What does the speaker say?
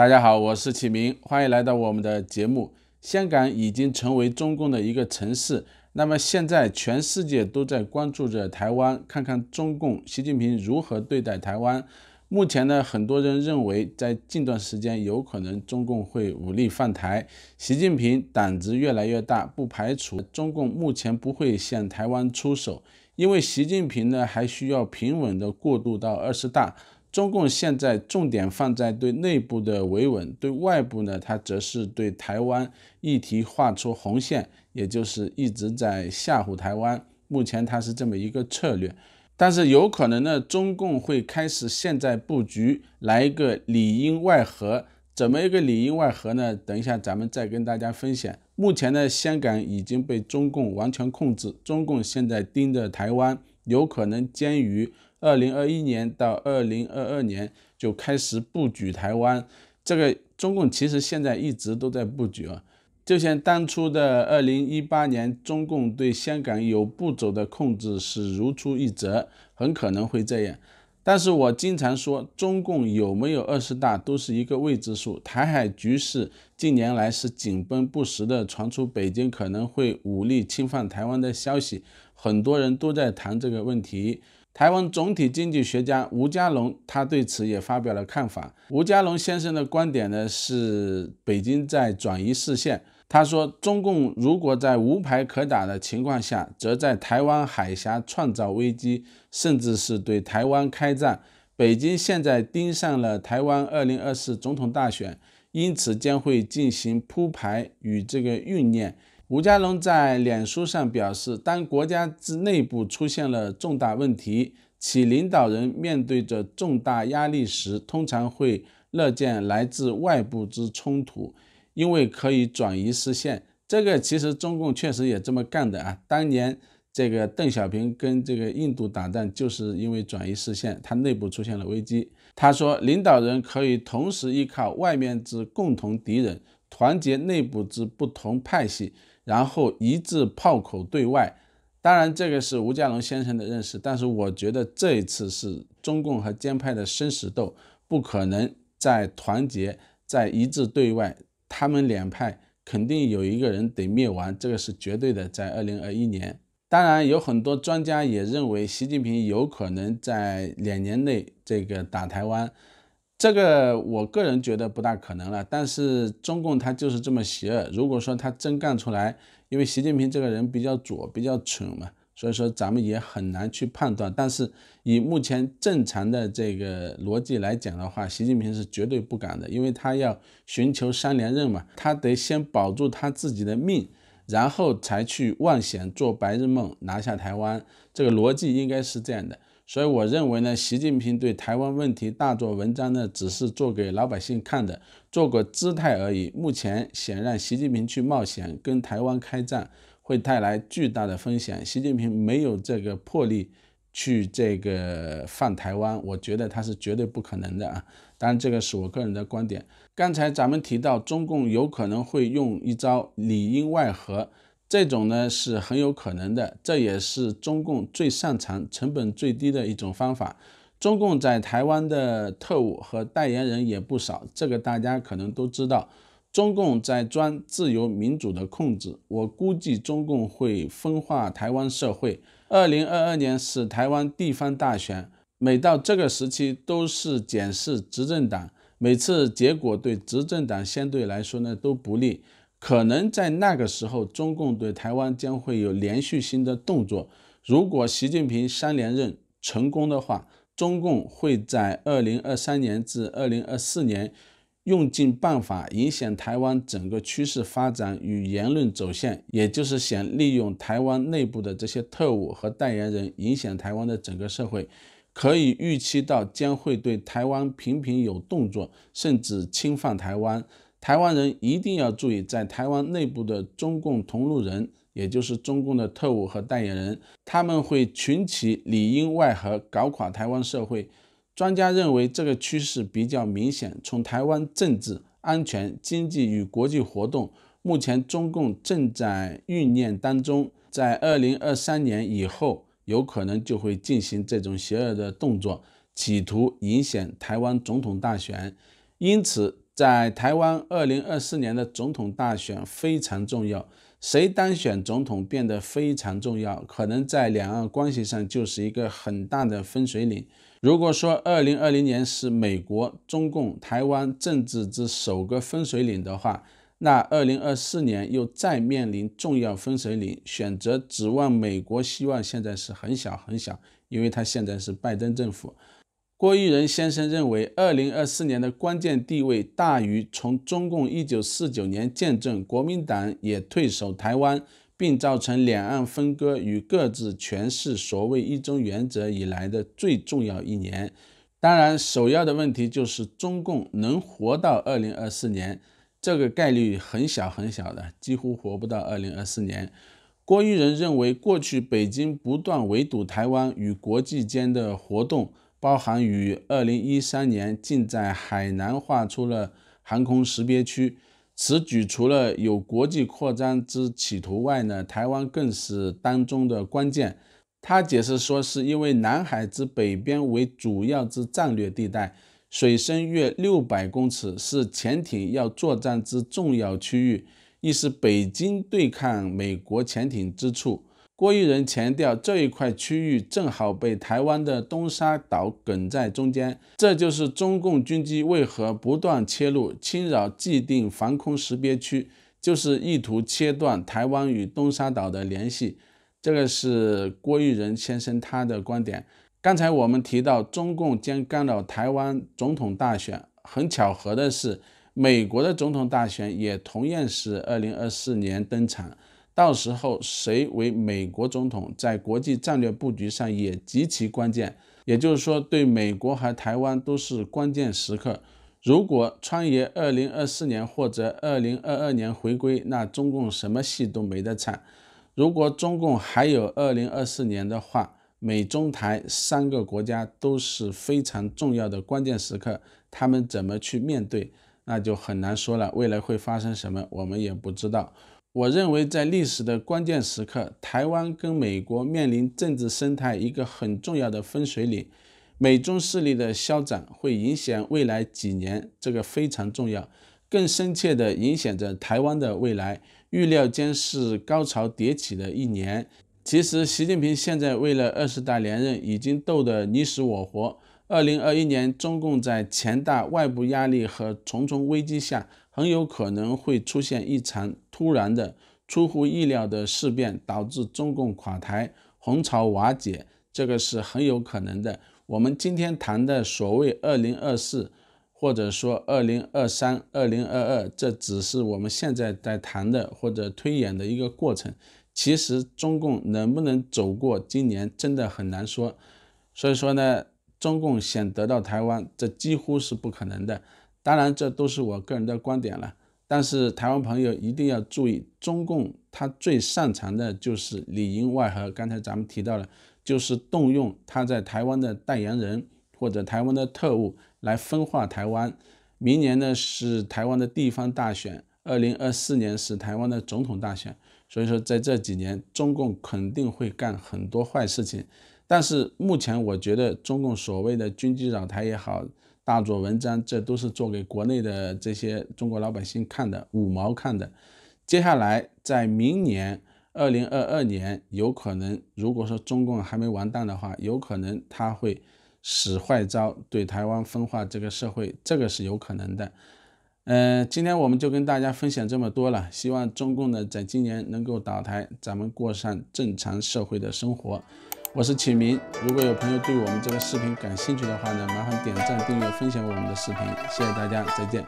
大家好，我是启明，欢迎来到我们的节目。香港已经成为中共的一个城市。那么现在全世界都在关注着台湾，看看中共习近平如何对待台湾。目前呢，很多人认为在近段时间有可能中共会武力犯台。习近平胆子越来越大，不排除中共目前不会向台湾出手，因为习近平呢还需要平稳的过渡到二十大。中共现在重点放在对内部的维稳，对外部呢，它则是对台湾议题画出红线，也就是一直在吓唬台湾。目前它是这么一个策略，但是有可能呢，中共会开始现在布局，来一个里应外合。怎么一个里应外合呢？等一下咱们再跟大家分享。目前呢，香港已经被中共完全控制，中共现在盯着台湾，有可能监于。二零二一年到二零二二年就开始布局台湾，这个中共其实现在一直都在布局啊。就像当初的二零一八年，中共对香港有步骤的控制是如出一辙，很可能会这样。但是我经常说，中共有没有二十大都是一个未知数。台海局势近年来是紧绷不实的，传出北京可能会武力侵犯台湾的消息，很多人都在谈这个问题。台湾总体经济学家吴家龙，他对此也发表了看法。吴家龙先生的观点呢是，北京在转移视线。他说，中共如果在无牌可打的情况下，则在台湾海峡创造危机，甚至是对台湾开战。北京现在盯上了台湾二零二四总统大选，因此将会进行铺排与这个酝酿。吴家龙在脸书上表示，当国家之内部出现了重大问题，其领导人面对着重大压力时，通常会乐见来自外部之冲突，因为可以转移视线。这个其实中共确实也这么干的啊。当年这个邓小平跟这个印度打仗，就是因为转移视线。他内部出现了危机。他说，领导人可以同时依靠外面之共同敌人。团结内部之不同派系，然后一致炮口对外。当然，这个是吴家龙先生的认识，但是我觉得这一次是中共和建派的生死斗，不可能再团结、再一致对外。他们两派肯定有一个人得灭亡，这个是绝对的。在二零二一年，当然有很多专家也认为习近平有可能在两年内这个打台湾。这个我个人觉得不大可能了，但是中共他就是这么邪恶。如果说他真干出来，因为习近平这个人比较左，比较蠢嘛，所以说咱们也很难去判断。但是以目前正常的这个逻辑来讲的话，习近平是绝对不敢的，因为他要寻求三连任嘛，他得先保住他自己的命，然后才去妄想做白日梦拿下台湾。这个逻辑应该是这样的。所以我认为呢，习近平对台湾问题大做文章呢，只是做给老百姓看的，做个姿态而已。目前显然，习近平去冒险跟台湾开战，会带来巨大的风险。习近平没有这个魄力去这个放台湾，我觉得他是绝对不可能的啊。当然，这个是我个人的观点。刚才咱们提到，中共有可能会用一招里应外合。这种呢是很有可能的，这也是中共最擅长、成本最低的一种方法。中共在台湾的特务和代言人也不少，这个大家可能都知道。中共在钻自由民主的空子，我估计中共会分化台湾社会。二零二二年是台湾地方大选，每到这个时期都是检视执政党，每次结果对执政党相对来说呢都不利。可能在那个时候，中共对台湾将会有连续性的动作。如果习近平三连任成功的话，中共会在二零二三年至二零二四年用尽办法影响台湾整个趋势发展与言论走向，也就是想利用台湾内部的这些特务和代言人影响台湾的整个社会。可以预期到将会对台湾频频有动作，甚至侵犯台湾。台湾人一定要注意，在台湾内部的中共同路人，也就是中共的特务和代言人，他们会群起里应外合，搞垮台湾社会。专家认为，这个趋势比较明显，从台湾政治、安全、经济与国际活动，目前中共正在酝酿当中，在二零二三年以后，有可能就会进行这种邪恶的动作，企图影响台湾总统大选。因此。在台湾，二零二四年的总统大选非常重要，谁当选总统变得非常重要，可能在两岸关系上就是一个很大的分水岭。如果说二零二零年是美国、中共、台湾政治之首个分水岭的话，那二零二四年又再面临重要分水岭，选择指望美国，希望现在是很小很小，因为他现在是拜登政府。郭玉仁先生认为，二零二四年的关键地位大于从中共一九四九年见证国民党也退守台湾，并造成两岸分割与各自诠释所谓“一中原则”以来的最重要一年。当然，首要的问题就是中共能活到二零二四年，这个概率很小很小的，几乎活不到二零二四年。郭玉仁认为，过去北京不断围堵台湾与国际间的活动。包含于二零一三年，竟在海南划出了航空识别区。此举除了有国际扩张之企图外呢，台湾更是当中的关键。他解释说，是因为南海之北边为主要之战略地带，水深约六百公尺，是潜艇要作战之重要区域，亦是北京对抗美国潜艇之处。郭玉仁强调，这一块区域正好被台湾的东沙岛梗在中间，这就是中共军机为何不断切入、侵扰既定防空识别区，就是意图切断台湾与东沙岛的联系。这个是郭玉仁先生他的观点。刚才我们提到，中共将干扰台湾总统大选，很巧合的是，美国的总统大选也同样是二零二四年登场。到时候谁为美国总统，在国际战略布局上也极其关键。也就是说，对美国和台湾都是关键时刻。如果川爷2024年或者2022年回归，那中共什么戏都没得唱。如果中共还有2024年的话，美中台三个国家都是非常重要的关键时刻，他们怎么去面对，那就很难说了。未来会发生什么，我们也不知道。我认为，在历史的关键时刻，台湾跟美国面临政治生态一个很重要的分水岭，美中势力的消长会影响未来几年，这个非常重要，更深切地影响着台湾的未来。预料将是高潮迭起的一年。其实，习近平现在为了二十大连任，已经斗得你死我活。二零二一年，中共在强大外部压力和重重危机下。很有可能会出现一场突然的、出乎意料的事变，导致中共垮台、红潮瓦解，这个是很有可能的。我们今天谈的所谓“二零二四”或者说“二零二三、二零二二”，这只是我们现在在谈的或者推演的一个过程。其实中共能不能走过今年，真的很难说。所以说呢，中共想得到台湾，这几乎是不可能的。当然，这都是我个人的观点了。但是台湾朋友一定要注意，中共他最擅长的就是里应外合。刚才咱们提到了，就是动用他在台湾的代言人或者台湾的特务来分化台湾。明年呢是台湾的地方大选，二零二四年是台湾的总统大选。所以说，在这几年，中共肯定会干很多坏事情。但是目前，我觉得中共所谓的军机扰台也好。大做文章，这都是做给国内的这些中国老百姓看的，五毛看的。接下来在明年二零二二年，有可能如果说中共还没完蛋的话，有可能他会使坏招，对台湾分化这个社会，这个是有可能的。呃，今天我们就跟大家分享这么多了，希望中共呢在今年能够倒台，咱们过上正常社会的生活。我是启明，如果有朋友对我们这个视频感兴趣的话呢，麻烦点赞、订阅、分享我们的视频，谢谢大家，再见。